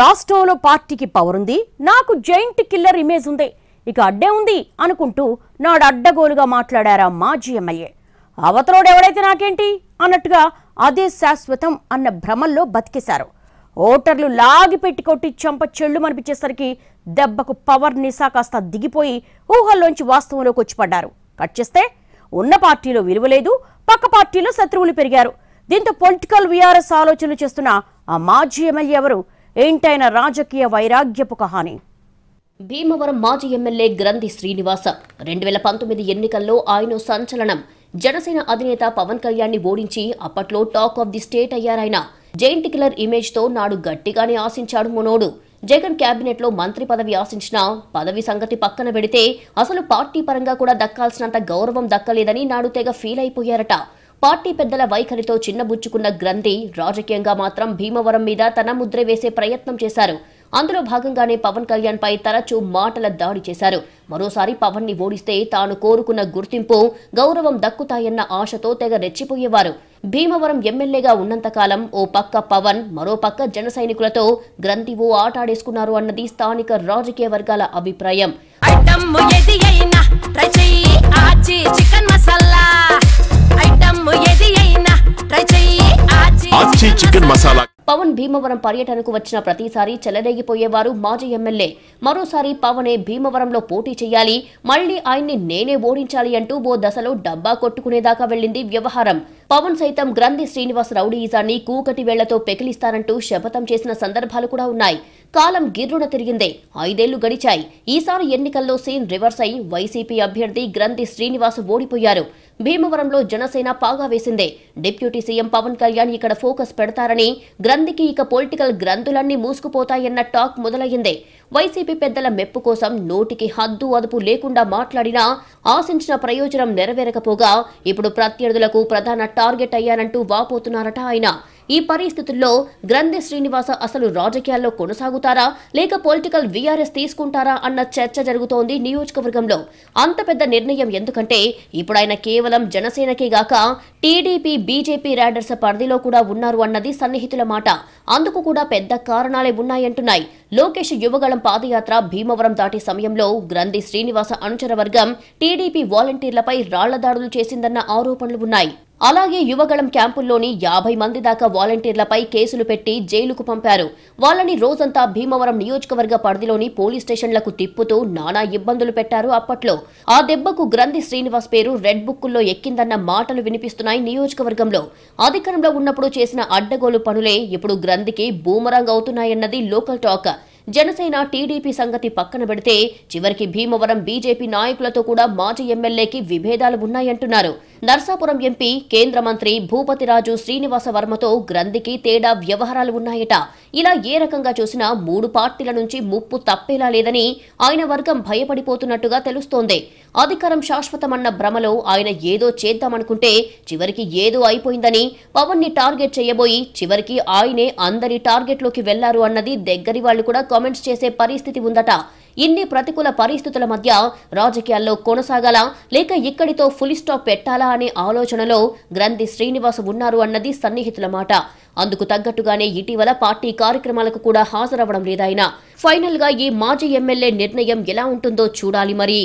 రాష్ట్రంలో పార్టీకి పవర్ ఉంది నాకు జైంట్ కిల్లర్ ఇమేజ్ ఉంది ఇక అడ్డే ఉంది అనుకుంటూ నాడు అడ్డగోలుగా మాట్లాడారా మాజీ ఎమ్మెల్యే అవతలోడు ఎవడైతే నాకేంటి అన్నట్టుగా అదే శాశ్వతం అన్న భ్రమల్లో బతికేశారు ఓటర్లు లాగి పెట్టి కొట్టి చెంప చెళ్ళు మనిపించేసరికి దెబ్బకు పవర్ నిసా కాస్త దిగిపోయి ఊహల్లోంచి వాస్తవంలోకి వచ్చి పడ్డారు కట్ చేస్తే ఉన్న పార్టీలో విలువలేదు పక్క పార్టీలో శత్రువులు పెరిగారు దీంతో పొలిటికల్ వీఆర్ఎస్ ఆలోచనలు చేస్తున్న ఆ మాజీ ఎమ్మెల్యే ఎవరు ఏంటైన రాజకీయ వైరాగ్యపు కహాని భీమవరం మాజీ ఎమ్మెల్యే గ్రంథి శ్రీనివాస రెండు వేల పంతొమ్మిది ఎన్నికల్లో ఆయన సంచలనం జనసేన అధినేత పవన్ కళ్యాణ్ని ఓడించి అప్పట్లో టాక్ ఆఫ్ ది స్టేట్ అయ్యారాయన జైంట్ ఇమేజ్ తో నాడు గట్టిగానే ఆశించాడు మునోడు జగన్ క్యాబినెట్లో మంత్రి పదవి ఆశించిన పదవి సంగతి పక్కన పెడితే అసలు పార్టీ పరంగా కూడా దక్కాల్సినంత గౌరవం దక్కలేదని నాడు తెగ ఫీల్ అయిపోయారట పార్టీ పెద్దల వైఖరితో చిన్నబుచ్చుకున్న గ్రంథి రాజకీయంగా మాత్రం భీమవరం మీద తన ముద్ర వేసే ప్రయత్నం చేశారు అందులో భాగంగానే పవన్ కళ్యాణ్ పై తరచూ మాటల దాడి చేశారు మరోసారి పవన్ ని ఓడిస్తే తాను కోరుకున్న గుర్తింపు గౌరవం దక్కుతాయన్న ఆశతో తెగ రెచ్చిపోయేవారు భీమవరం ఎమ్మెల్యేగా ఉన్నంతకాలం ఓ పక్క పవన్ మరో పక్క జన సైనికులతో గ్రంథి ఓ ఆటాడేసుకున్నారు అన్నది స్థానిక రాజకీయ వర్గాల అభిప్రాయం చికెన్ మసాలా పవన్ భీమవరం పర్యటనకు వచ్చిన ప్రతిసారి చెలరేగిపోయేవారు మాజీ ఎమ్మెల్యే మరోసారి పవనే భీమవరంలో పోటీ చేయాలి మళ్లీ ఆయన్ని నేనే ఓడించాలి అంటూ ఓ దశలో డబ్బా కొట్టుకునేదాకా వెళ్లింది వ్యవహారం పవన్ సైతం గ్రంథి శ్రీనివాస్ రౌడీయిజాన్ని కూకటి వేళ్లతో పెకిలిస్తానంటూ శపథం చేసిన సందర్భాలు కూడా ఉన్నాయి కాలం గిర్రున తిరిగిందే ఐదేళ్లు గడిచాయి ఈసారి ఎన్నికల్లో సీన్ రివర్స్ అయి వైసీపీ అభ్యర్థి గ్రంథి శ్రీనివాస్ ఓడిపోయారు భీమవరంలో జనసేన పాగా వేసిందే డిప్యూటీ సీఎం పవన్ కళ్యాణ్ ఇక్కడ ఫోకస్ పెడతారని గ్రంథికి ఇక పొలిటికల్ గ్రంథులన్నీ మూసుకుపోతాయన్న టాక్ మొదలయ్యిందే వైసీపీ పెద్దల మెప్పు కోసం నోటికి హద్దు అదుపు లేకుండా మాట్లాడినా ఆశించిన ప్రయోజనం నెరవేరకపోగా ఇప్పుడు ప్రత్యర్థులకు ప్రధాన టార్గెట్ అయ్యానంటూ వాపోతున్నారట ఆయన ఈ పరిస్థితుల్లో గ్రంథి శ్రీనివాస అసలు రాజకీయాల్లో కొనసాగుతారా లేక పొలిటికల్ వీఆర్ఎస్ తీసుకుంటారా అన్న చర్చ జరుగుతోంది నియోజకవర్గంలో అంత పెద్ద నిర్ణయం ఎందుకంటే ఇప్పుడు ఆయన కేవలం జనసేనకే గాక టీడీపీ బీజేపీ ర్యాడర్స్ పరిధిలో కూడా ఉన్నారు అన్నది సన్నిహితుల మాట అందుకు కూడా పెద్ద కారణాలే ఉన్నాయంటున్నాయి లోకేష్ యువగళం పాదయాత్ర భీమవరం దాటి సమయంలో గ్రంథి శ్రీనివాస అనుచర వర్గం టీడీపీ వాలంటీర్లపై రాళ్ల దాడులు చేసిందన్న ఆరోపణలు ఉన్నాయి అలాగే యువగళం క్యాంపుల్లోని యాభై మంది దాకా వాలంటీర్లపై కేసులు పెట్టి జైలుకు పంపారు వాళ్ళని రోజంతా భీమవరం నియోజకవర్గ పరిధిలోని పోలీస్ స్టేషన్లకు తిప్పుతూ నానా ఇబ్బందులు పెట్టారు అప్పట్లో ఆ దెబ్బకు గ్రంథి శ్రీనివాస్ పేరు రెడ్ బుక్కుల్లో ఎక్కిందన్న మాటలు వినిపిస్తున్నాయి ఉన్నాయి నియోజకవర్గంలో అధికారంలో ఉన్నప్పుడు చేసిన అడ్డగోలు పనులే ఇప్పుడు గ్రంథికి బూమరాంగ్ అవుతున్నాయన్నది లోకల్ టాక్ జనసేన టీడీపీ సంగతి పక్కన పెడితే చివరికి భీమవరం బీజేపీ నాయకులతో కూడా మాజీ ఎమ్మెల్యేకి విభేదాలు ఉన్నాయంటున్నారు నర్సాపురం ఎంపీ కేంద్ర మంత్రి భూపతిరాజు శ్రీనివాస వర్మతో గ్రంథికి తేడా వ్యవహారాలు ఉన్నాయట ఇలా ఏ రకంగా చూసినా మూడు పార్టీల నుంచి ముప్పు తప్పేలా లేదని ఆయన వర్గం భయపడిపోతున్నట్టుగా తెలుస్తోంది అధికారం శాశ్వతమన్న భ్రమలో ఆయన ఏదో చేద్దామనుకుంటే చివరికి ఏదో అయిపోయిందని పవన్ ని టార్గెట్ చేయబోయి చివరికి ఆయనే అందరి టార్గెట్లోకి వెళ్లారు అన్నది దగ్గరి వాళ్లు కూడా కామెంట్స్ చేసే పరిస్థితి ఉందట ఇన్ని ప్రతికూల పరిస్థితుల మధ్య రాజకీయాల్లో కొనసాగాల లేక ఇక్కడితో ఫుల్ స్టాప్ పెట్టాలా అనే ఆలోచనలో గ్రంథి శ్రీనివాస్ ఉన్నారు అన్నది సన్నిహితుల మాట అందుకు తగ్గట్టుగానే ఇటీవల పార్టీ కార్యక్రమాలకు కూడా హాజరవ్వడం లేదాయన ఫైనల్ గా ఈ మాజీ ఎమ్మెల్యే నిర్ణయం ఎలా ఉంటుందో చూడాలి మరి